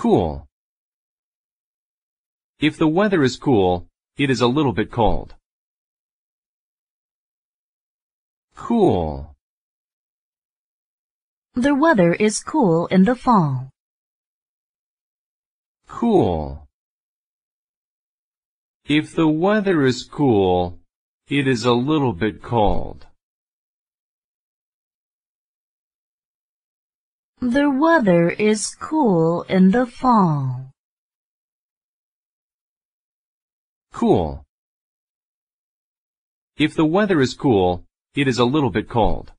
Cool. If the weather is cool, it is a little bit cold. Cool. The weather is cool in the fall. Cool. If the weather is cool, it is a little bit cold. The weather is cool in the fall. Cool. If the weather is cool, it is a little bit cold.